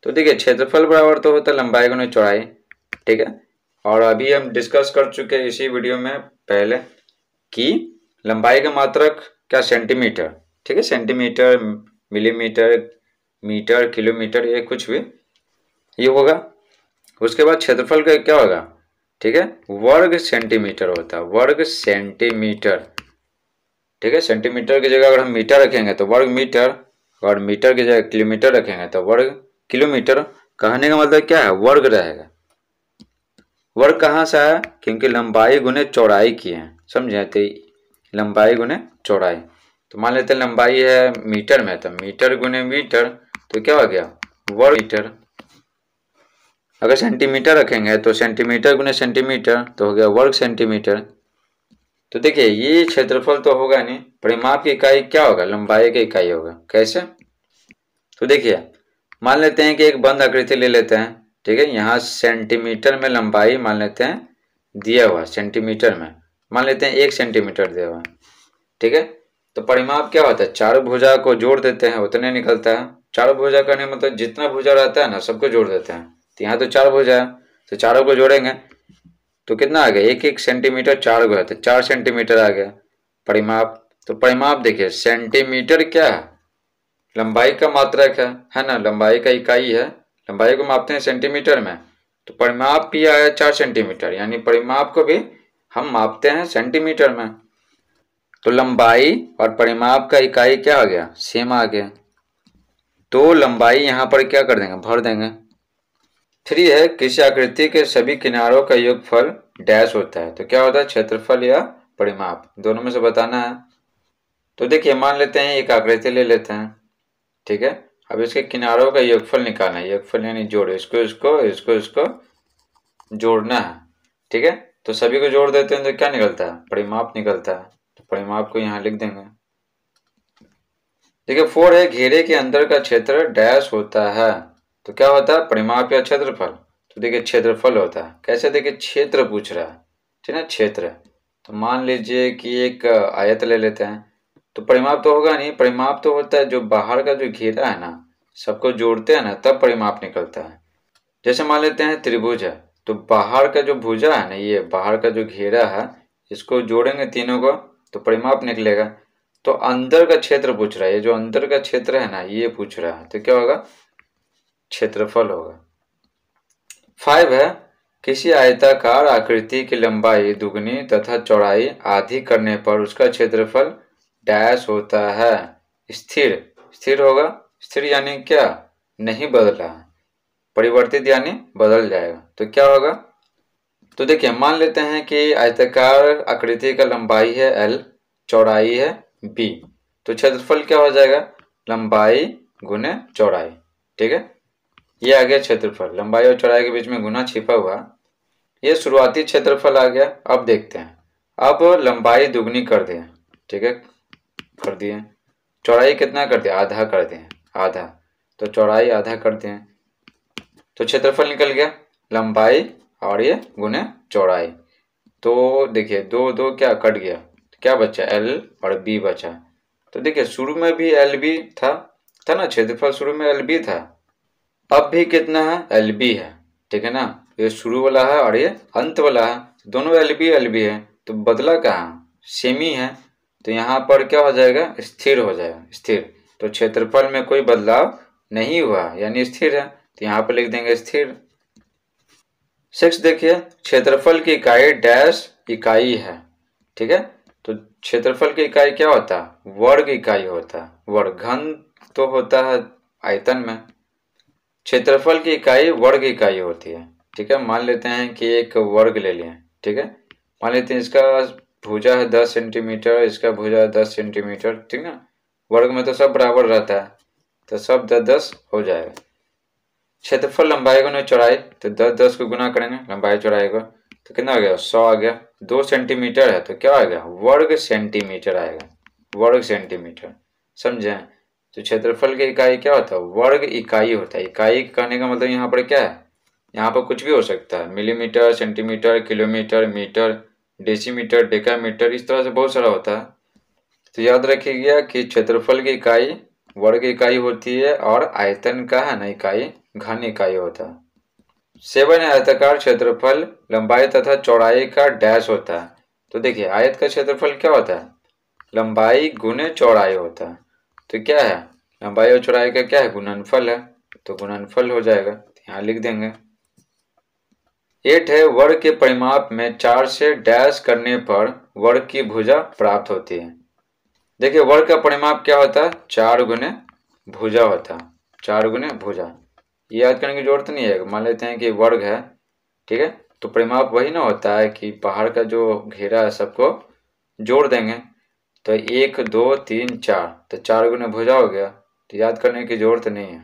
Speaker 1: तो देखिए क्षेत्रफल बराबर तो होता है लंबाई गुना चौड़ाई ठीक है और अभी हम डिस्कस कर चुके हैं इसी वीडियो में पहले कि लंबाई का मात्रक क्या सेंटीमीटर ठीक है सेंटीमीटर मिलीमीटर मीटर किलोमीटर ये कुछ भी ये होगा उसके बाद क्षेत्रफल का क्या होगा ठीक है वर्ग सेंटीमीटर होता है वर्ग सेंटीमीटर ठीक है सेंटीमीटर की जगह अगर हम मीटर रखेंगे तो वर्ग मीटर और मीटर की जगह किलोमीटर रखेंगे तो वर्ग किलोमीटर कहने का मतलब क्या है वर्ग रहेगा वर्ग कहाँ सा है क्योंकि लंबाई गुने चौड़ाई की है समझे तो लंबाई गुने चौड़ाई तो मान लेते लंबाई है मीटर में तो मीटर गुने मीटर तो क्या हो गया वर्ग मीटर अगर सेंटीमीटर रखेंगे तो सेंटीमीटर गुने सेंटीमीटर तो हो गया वर्ग सेंटीमीटर तो देखिए ये क्षेत्रफल तो होगा नहीं परिमाप की इकाई क्या होगा लंबाई की इकाई होगा कैसे तो देखिए मान लेते हैं कि एक बंद आकृति ले लेते हैं ठीक है यहाँ सेंटीमीटर में लंबाई मान लेते हैं दिया हुआ सेंटीमीटर में मान लेते हैं एक सेंटीमीटर दिया हुआ ठीक है तो परिमाप क्या होता है चारों भुजा को जोड़ देते हैं उतने निकलता है चारों भुजा करने मतलब जितना भुजा रहता है ना सबको जोड़ देते हैं तो यहाँ तो चार भुजा है तो चारों को जोड़ेंगे तो कितना आ गया एक एक सेंटीमीटर चार गो है तो चार सेंटीमीटर आ गया परिमाप तो परिमाप देखिए सेंटीमीटर क्या है लंबाई का मात्रक है है ना लंबाई का इकाई है लंबाई को मापते हैं सेंटीमीटर में तो परिमाप भी आया चार सेंटीमीटर यानी परिमाप को भी हम मापते हैं सेंटीमीटर में तो लंबाई और परिमाप का इकाई क्या आ गया सेम आ गया तो लंबाई यहाँ पर क्या कर देंगे भर देंगे थ्री है किसी आकृति के सभी किनारों का योगफल डैश होता है तो क्या होता है क्षेत्रफल या परिमाप दोनों में से बताना है तो देखिए मान लेते हैं एक आकृति ले लेते हैं ठीक है अब इसके किनारों का योगफल निकालना है योगफल यानी जोड़ इसको इसको इसको इसको जोड़ना है ठीक है तो सभी को जोड़ देते हैं तो क्या निकलता है परिमाप निकलता है तो परिमाप को यहाँ लिख देंगे देखिए फोर है घेरे के अंदर का क्षेत्र डैश होता है तो क्या होता है परिमाप या क्षेत्रफल तो देखिए क्षेत्रफल होता है कैसे देखिए क्षेत्र पूछ रहा है ठीक है क्षेत्र तो मान लीजिए कि एक आयत ले लेते हैं तो परिमाप तो होगा नहीं परिमाप तो होता है जो बाहर का जो घेरा है ना सबको जोड़ते हैं ना तब परिमाप निकलता है जैसे मान लेते हैं त्रिभुज है तो बाहर का जो भुजा है ना ये बाहर का जो घेरा है इसको जोड़ेंगे तीनों को तो परिमाप निकलेगा तो अंदर का क्षेत्र पूछ रहा है ये जो अंदर का क्षेत्र है ना ये पूछ रहा है तो क्या होगा क्षेत्रफल होगा फाइव है किसी आयताकार आकृति की लंबाई दुगनी तथा चौड़ाई आधी करने पर उसका क्षेत्रफल डैश होता है स्थिर स्थिर होगा स्थिर यानी क्या नहीं बदला परिवर्तित यानी बदल जाएगा तो क्या होगा तो देखिए मान लेते हैं कि आयताकार आकृति का लंबाई है एल चौड़ाई है बी तो क्षेत्रफल क्या हो जाएगा लंबाई गुने चौड़ाई ठीक है ये आ गया क्षेत्रफल लंबाई और चौड़ाई के बीच में गुना छिपा हुआ ये शुरुआती क्षेत्रफल आ गया अब देखते हैं अब लंबाई दुगनी कर दें ठीक है कर दिए चौड़ाई कितना कर दिया आधा कर दें आधा तो चौड़ाई आधा कर दें तो क्षेत्रफल निकल गया लंबाई और ये गुने चौड़ाई तो देखिए दो दो क्या कट गया तो क्या बचा एल और बी बचा तो देखिए शुरू में भी एल बी था था ना क्षेत्रफल शुरू में एल बी था अब भी कितना है एल बी है ठीक है ना ये शुरू वाला है और ये अंत वाला है दोनों एल बी एल बी है तो बदला कहाँ सेमी है तो यहाँ पर क्या हो जाएगा स्थिर हो जाएगा स्थिर तो क्षेत्रफल में कोई बदलाव नहीं हुआ यानी स्थिर है तो यहाँ पर लिख देंगे स्थिर सिक्स देखिए क्षेत्रफल की इकाई डैश इकाई है ठीक है तो क्षेत्रफल की इकाई क्या होता है वर्ग इकाई होता है वर्ग घन तो होता है आयतन में क्षेत्रफल की इकाई वर्ग इकाई होती है ठीक है मान लेते हैं कि एक वर्ग ले लिए ठीक है मान लेते हैं इसका भुजा है दस सेंटीमीटर इसका भुजा है दस सेंटीमीटर ठीक ना वर्ग में तो सब बराबर रहता है तो सब दस दस हो जाएगा क्षेत्रफल लंबाई को चौड़ाई तो दस दस को गुना करेंगे लंबाई चौड़ाई को तो कितना आ गया सौ आ गया दो सेंटीमीटर है तो क्या आ गया वर्ग सेंटीमीटर आएगा वर्ग सेंटीमीटर समझे तो क्षेत्रफल की इकाई क्या होता है वर्ग इकाई होता है इकाई कहने का मतलब यहाँ पर क्या है यहाँ पर कुछ भी हो सकता है millimetre centimetre kilometre metre decimetre decametre इस तरह से बहुत सारा होता है तो याद रखिएगा कि क्षेत्रफल की इकाई वर्ग इकाई होती है और आयतन का है ना इकाई घन इकाई होता है सेवन आयताकार क्षेत्रफल लंबाई तथा चौड़ाई का डैश होता है तो देखिए आयत का क्षेत्रफल क्या होता है लंबाई गुण चौड़ाई होता है तो क्या है लंबाई और चौड़ाई का क्या है गुणनफल है तो गुणनफल हो जाएगा तो यहाँ लिख देंगे एट है वर्ग के परिमाप में चार से डैश करने पर वर्ग की भुजा प्राप्त होती है देखिए वर्ग का परिमाप क्या होता है चार गुने भुजा होता है चार गुने भुजा ये याद करने की जरूरत नहीं है मान लेते हैं कि वर्ग है ठीक है तो परिमाप वही ना होता है कि पहाड़ का जो घेरा है सबको जोड़ देंगे तो एक दो तीन चार तो चार गुने भुजा हो गया तो याद करने की जरूरत नहीं है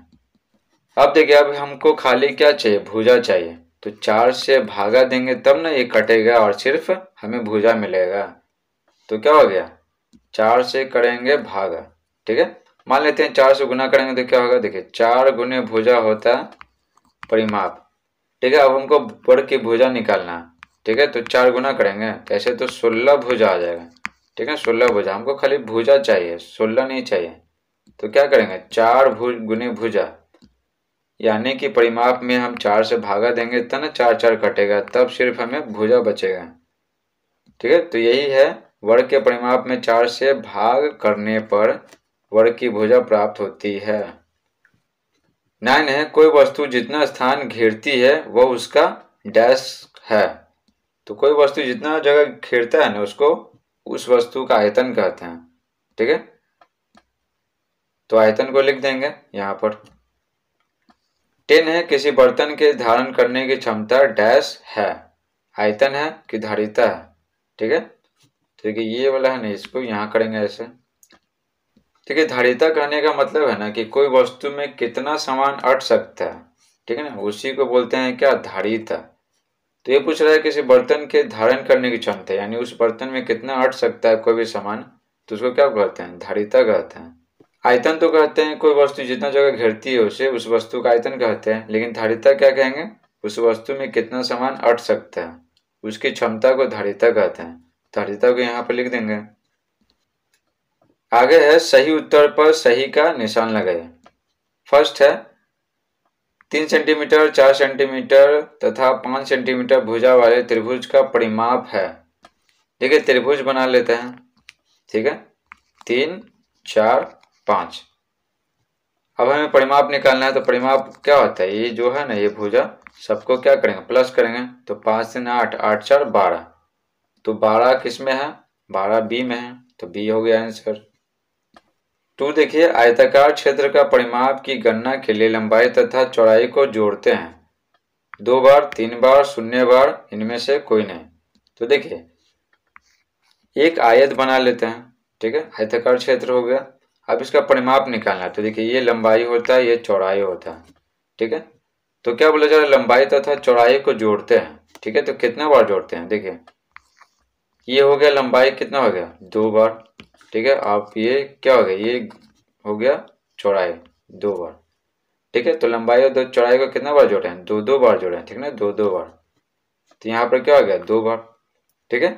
Speaker 1: अब देखिए अब हमको खाली क्या चाहिए भुजा चाहिए तो चार से भागा देंगे तब ना ये कटेगा और सिर्फ हमें भुजा मिलेगा तो क्या हो गया चार से करेंगे भागा ठीक है मान लेते हैं चार से गुना करेंगे तो क्या होगा देखिए चार गुने भुजा होता परिमाप ठीक है अब हमको बढ़ की भुजा निकालना ठीक है तो चार गुना करेंगे ऐसे तो सोलह भुजा आ जाएगा ठीक है सोलह भुजा हमको खाली भुजा चाहिए सोलह नहीं चाहिए तो क्या करेंगे चार भुज गुने भुजा यानी कि परिमाप में हम चार से भागा देंगे तो ना चार चार कटेगा तब सिर्फ हमें भुजा बचेगा ठीक है तो यही है वर्ग के परिमाप में चार से भाग करने पर वर्ग की भुजा प्राप्त होती है नाइन है कोई वस्तु जितना स्थान घेरती है वह उसका डैश है तो कोई वस्तु जितना जगह घेरता है ना उसको उस वस्तु का आयतन कहते हैं ठीक है तो आयतन को लिख देंगे यहाँ पर टेन है किसी बर्तन के धारण करने की क्षमता डैश है आयतन है कि धारिता है ठीक है ठीक तो है ये वाला है ना इसको यहाँ करेंगे ऐसे ठीक है धारिता कहने का मतलब है ना कि कोई वस्तु में कितना सामान अट सकता है ठीक है ना उसी को बोलते हैं क्या धारिता तो ये पूछ रहा है किसी बर्तन के धारण करने की क्षमता यानी उस बर्तन में कितना अट सकता है कोई भी सामान तो उसको क्या कहते हैं धारिता कहते हैं आयतन तो कहते हैं कोई वस्तु जितना जगह घेरती है उसे उस वस्तु का आयतन कहते हैं लेकिन धारिता क्या कहेंगे उस वस्तु में कितना सामान अट सकता है उसकी क्षमता को धारिता कहते हैं धारिता को यहाँ पर लिख देंगे आगे है सही उत्तर पर सही का निशान लगाए फर्स्ट है तीन सेंटीमीटर चार सेंटीमीटर तथा पाँच सेंटीमीटर भुजा वाले त्रिभुज का परिमाप है देखिए त्रिभुज बना लेते हैं ठीक है तीन चार पाँच अब हमें परिमाप निकालना है तो परिमाप क्या होता है ये जो है ना ये भुजा सबको क्या करेंगे प्लस करेंगे तो पांच तीन आठ आठ चार बारह तो बारह किस में है बारह बी में है तो बी हो गया आंसर टू तो देखिए आयताकार क्षेत्र का परिमाप की गणना के लिए लंबाई तथा चौड़ाई को जोड़ते हैं दो बार तीन बार शून्य बार इनमें से कोई नहीं तो देखिए एक आयत बना लेते हैं ठीक है आयताकार क्षेत्र हो गया अब इसका परिमाप निकालना है तो देखिए ये लंबाई होता है ये चौड़ाई होता है ठीक है तो क्या बोला जा रहा है लंबाई तथा चौड़ाई को जोड़ते हैं ठीक है तो कितना बार जोड़ते हैं देखिए ये हो गया लंबाई कितना हो गया दो बार ठीक है आप ये क्या हो गया ये हो गया चौड़ाई दो बार ठीक है तो लंबाई और दो चौड़ाई को कितना बार जोड़े हैं दो दो बार जोड़े हैं ठीक ना दो दो बार तो यहाँ पर क्या हो गया दो बार ठीक है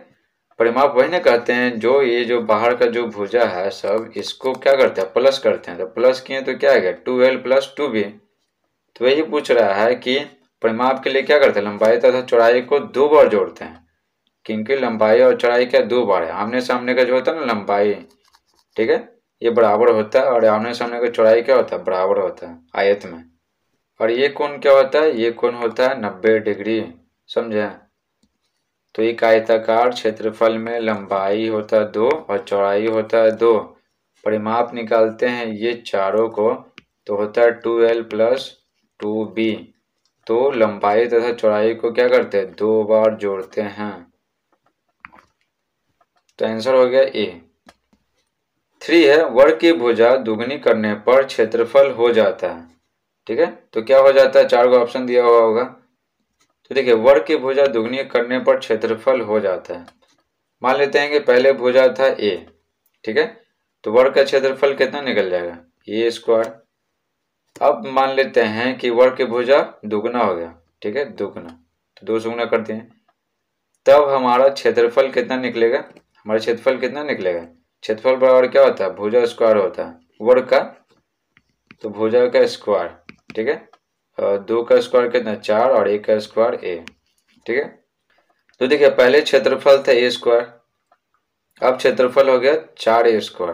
Speaker 1: परिमाप वही ना कहते हैं जो ये जो बाहर का जो भुजा है सब इसको क्या करते हैं प्लस करते हैं तो प्लस किए तो क्या आएगा two L plus two B तो यही पूछ रहा है कि परिमाप के लिए क्या करते हैं लंबाई तथा चौड़ाई को दो बार जोड़ते हैं क्योंकि लंबाई और चौड़ाई क्या दो बार है आमने सामने का जो होता है ना लंबाई ठीक है ये बराबर होता है और आमने सामने का चौड़ाई क्या होता है बराबर होता है आयत में और ये कौन क्या होता है ये कौन होता है नब्बे डिग्री समझे तो एक आयताकार क्षेत्रफल में लंबाई होता है दो और चौड़ाई होता है दो परिमाप निकालते हैं ये चारों को तो होता है two L plus two B तो लंबाई तथा चौड़ाई को क्या करते हैं दो बार जोड़ते हैं तो आंसर हो गया ए थ्री है वर्ग की भुजा दुगनी करने पर क्षेत्रफल हो जाता है ठीक है तो क्या हो जाता है चार को ऑप्शन दिया हुआ होगा तो देखिए वर्ग की भुजा दुगनी करने पर क्षेत्रफल हो जाता है मान लेते हैं कि पहले भुजा था ए ठीक है तो वर्ग का क्षेत्रफल कितना निकल जाएगा ए स्क्वायर अब मान लेते हैं कि वर्ग की भुजा दुगना हो गया ठीक है दुगना तो दो सुगना करते हैं तब हमारा क्षेत्रफल कितना निकलेगा हमारा क्षेत्रफल कितना निकलेगा क्षेत्रफल बराबर क्या होता है भुजा स्क्वायर होता है वर्ग का तो भुजा का स्क्वायर ठीक है दो का स्क्वायर कितना चार और एक का स्क्वायर ए ठीक है तो देखिए पहले क्षेत्रफल था ए स्क्वायर अब क्षेत्रफल हो गया चार ए स्क्वायर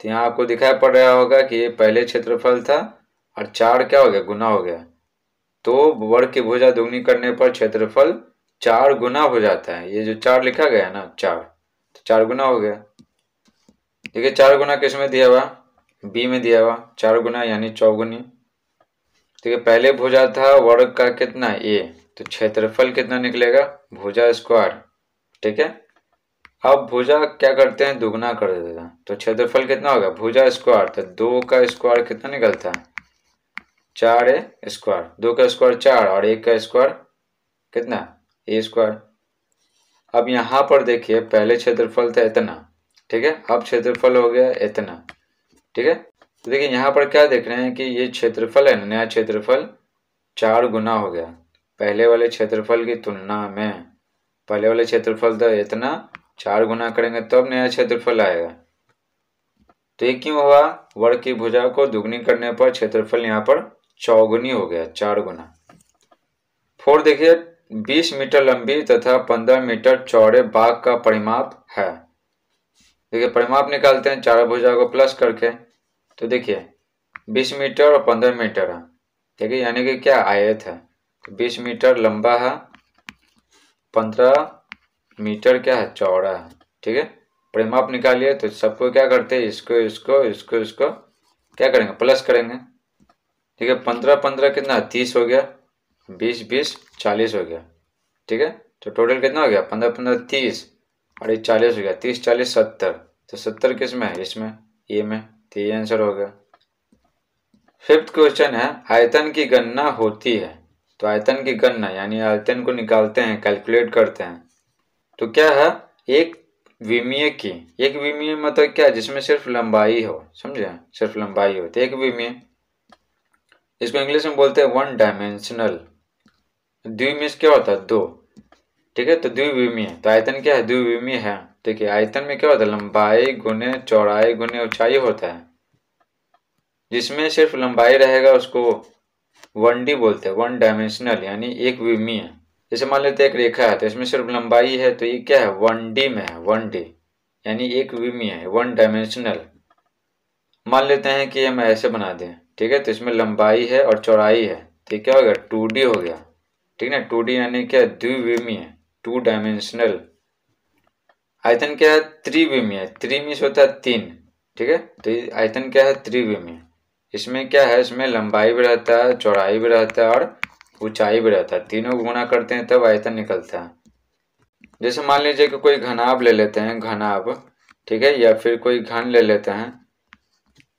Speaker 1: तो यहाँ आपको दिखाई पड़ रहा होगा कि ये पहले क्षेत्रफल था और चार क्या हो गया गुना हो गया तो वर्ग की भुजा दुगनी करने पर क्षेत्रफल चार गुना हो जाता है ये जो चार लिखा गया ना चार तो चार गुना हो गया देखिए चार गुना किस में दिया हुआ बी में दिया हुआ चार गुना यानी चौगुनी देखिए तो पहले भुजा था वर्ग का कितना ए तो क्षेत्रफल कितना निकलेगा भुजा स्क्वायर ठीक है अब भुजा क्या करते हैं दुगना कर देते हैं तो क्षेत्रफल कितना होगा भुजा स्क्वायर तो दो का स्क्वायर कितना निकलता है चार ए स्क्वायर दो का स्क्वायर चार और एक का स्क्वायर कितना ए स्क्वायर अब यहाँ पर देखिए पहले क्षेत्रफल था इतना ठीक है अब क्षेत्रफल हो गया इतना ठीक है तो देखिए यहाँ पर क्या देख रहे हैं कि ये क्षेत्रफल है नया क्षेत्रफल चार गुना हो गया पहले वाले क्षेत्रफल की तुलना में पहले वाले क्षेत्रफल तो इतना चार गुना करेंगे तब तो नया क्षेत्रफल आएगा तो ये क्यों हुआ वर्ग की भुजा को दुगनी करने पर क्षेत्रफल यहाँ पर चौगुनी हो गया चार गुना फोर देखिए बीस मीटर लंबी तथा पंद्रह मीटर चौड़े बाघ का परिमाप है देखिए परिमाप निकालते हैं चार भुजा को प्लस करके तो देखिए बीस मीटर और पंद्रह मीटर है ठीक है यानी कि क्या आयत है तो बीस मीटर लंबा है पंद्रह मीटर क्या है चौड़ा है ठीक है परिमाप निकालिए तो सबको क्या करते हैं इसको इसको इसको इसको क्या करेंगे प्लस करेंगे ठीक है पंद्रह पंद्रह कितना तीस हो गया बीस बीस चालीस हो गया ठीक है तो टोटल कितना हो गया पंद्रह पंद्रह तीस और ये चालीस हो गया तीस चालीस सत्तर तो सत्तर किस में है इसमें ए में तो आंसर हो गया फिफ्थ क्वेश्चन है आयतन की गणना होती है तो आयतन की गणना यानी आयतन को निकालते हैं कैलकुलेट करते हैं तो क्या है एक विमीय की एक विमीय मतलब क्या जिसमें सिर्फ लंबाई हो समझे सिर्फ लंबाई हो तो एक विमीय इसको इंग्लिश में बोलते हैं वन डायमेंशनल द्विमीय क्या होता है दो ठीक है तो द्विविमीय तो आयतन क्या है द्विविमीय है देखिए आयतन में क्या होता है लंबाई गुने चौड़ाई गुने ऊंचाई होता है जिसमें सिर्फ लंबाई रहेगा उसको वन डी बोलते हैं वन डायमेंशनल यानी एक विमीय जैसे मान लेते हैं एक रेखा है तो इसमें सिर्फ लंबाई है तो ये क्या है वन डी में है वन डी यानी एक विमीय है वन डायमेंशनल मान लेते हैं कि हम ऐसे बना दें ठीक है तो इसमें लंबाई है और चौड़ाई है तो क्या हो गया टू डी हो गया ठीक है ना टू डी यानी क्या है द्विविमीय टू डायमेंशनल आयतन क्या है त्रिविमीय त्रिमीस होता है तीन ठीक है तो आयतन क्या है त्रिविमीय इसमें क्या है इसमें लंबाई भी रहता है चौड़ाई भी रहता है और ऊंचाई भी रहता है तीनों गुना करते हैं तब आयतन निकलता है जैसे मान लीजिए कि कोई घनाभ ले लेते हैं घनाभ ठीक है या फिर कोई घन ले लेते हैं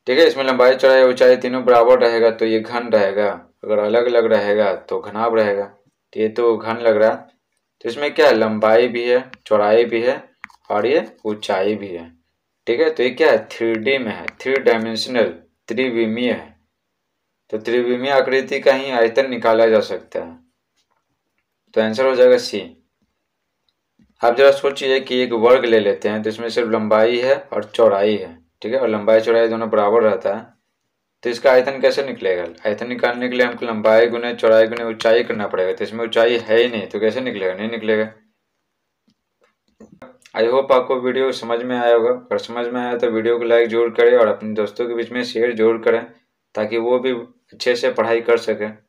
Speaker 1: ठीक है इसमें लंबाई चौड़ाई ऊंचाई तीनों बराबर रहेगा तो ये घन रहेगा अगर अलग अलग रहेगा तो घनाभ रहेगा तो ये तो घन लग रहा है तो इसमें क्या लंबाई भी है चौड़ाई भी है और ये ऊंचाई भी है ठीक है तो ये क्या है थ्री डी में है थ्री डायमेंशनल त्रिविमीय है तो त्रिविमीय आकृति का ही आयतन निकाला जा सकता है तो आंसर हो जाएगा सी आप जरा सोचिए कि एक वर्ग ले लेते हैं तो इसमें सिर्फ लंबाई है और चौड़ाई है ठीक है और लंबाई चौड़ाई दोनों बराबर रहता है तो इसका आयतन कैसे निकलेगा आयतन निकालने के लिए हमको लंबाई गुने चौड़ाई गुने ऊंचाई करना पड़ेगा तो इसमें ऊंचाई है ही नहीं तो कैसे निकलेगा नहीं निकलेगा आई होप आपको वीडियो समझ में आया होगा अगर समझ में आया तो वीडियो को लाइक जरूर करें और अपने दोस्तों के बीच में शेयर जरूर करें ताकि वो भी अच्छे से पढ़ाई कर सकें